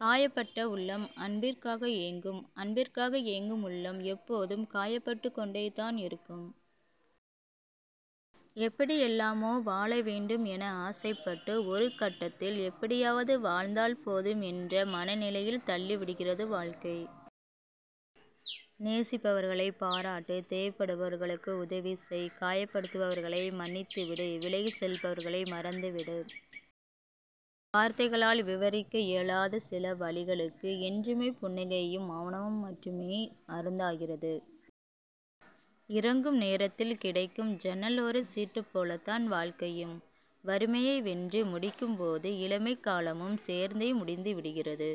காயப்பட்ட உள்ளம் அன்பிற்காக ஏங்கும் அன்பிற்காக ஏங்கும் உள்ளம் எப்போதும் காயப்பட்டு தான் இருக்கும் எப்படியெல்லாமோ வாழ வேண்டும் என ஆசைப்பட்டு ஒரு கட்டத்தில் எப்படியாவது வாழ்ந்தால் போதும் என்ற மனநிலையில் தள்ளிவிடுகிறது வாழ்க்கை நேசிப்பவர்களை பாராட்டு தேவைப்படுபவர்களுக்கு உதவி செய் காயப்படுத்துபவர்களை மன்னித்துவிடு விலகி செல்பவர்களை மறந்துவிடு வார்த்தைகளால் விவரிக்க இயலாத சில வழிகளுக்கு என்றுமே புன்னகையும் மௌனமும் மட்டுமே அருந்தாகிறது இறங்கும் நேரத்தில் கிடைக்கும் ஜன்னல் ஒரு சீட்டு போலத்தான் வாழ்க்கையும் வறுமையை வென்று முடிக்கும்போது இளமை காலமும் சேர்ந்தே முடிந்து விடுகிறது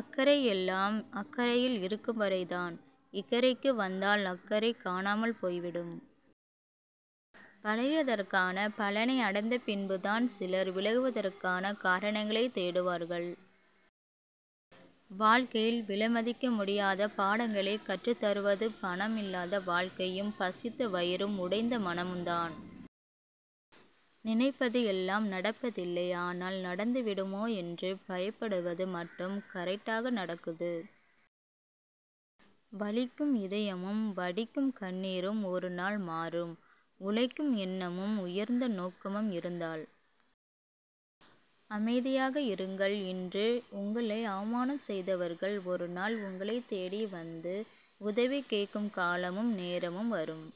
அக்கறை எல்லாம் அக்கறையில் இருக்கும் வரைதான் இக்கரைக்கு வந்தால் அக்கறை காணாமல் போய்விடும் பழையதற்கான பலனை அடைந்த பின்புதான் சிலர் விலகுவதற்கான காரணங்களை தேடுவார்கள் வாழ்க்கையில் விலைமதிக்க முடியாத பாடங்களை கற்றுத்தருவது பணம் இல்லாத வாழ்க்கையும் பசித்த வயிறும் உடைந்த மனமும்தான் நினைப்பது எல்லாம் நடப்பதில்லை ஆனால் நடந்து விடுமோ என்று பயப்படுவது மட்டும் கரெக்டாக நடக்குது வலிக்கும் இதயமும் வடிக்கும் கண்ணீரும் ஒரு நாள் மாறும் உழைக்கும் எண்ணமும் உயர்ந்த நோக்கமும் இருந்தால் அமைதியாக இருங்கள் இன்று உங்களை அவமானம் செய்தவர்கள் ஒரு நாள் உங்களை தேடி வந்து உதவி கேட்கும் காலமும் நேரமும் வரும்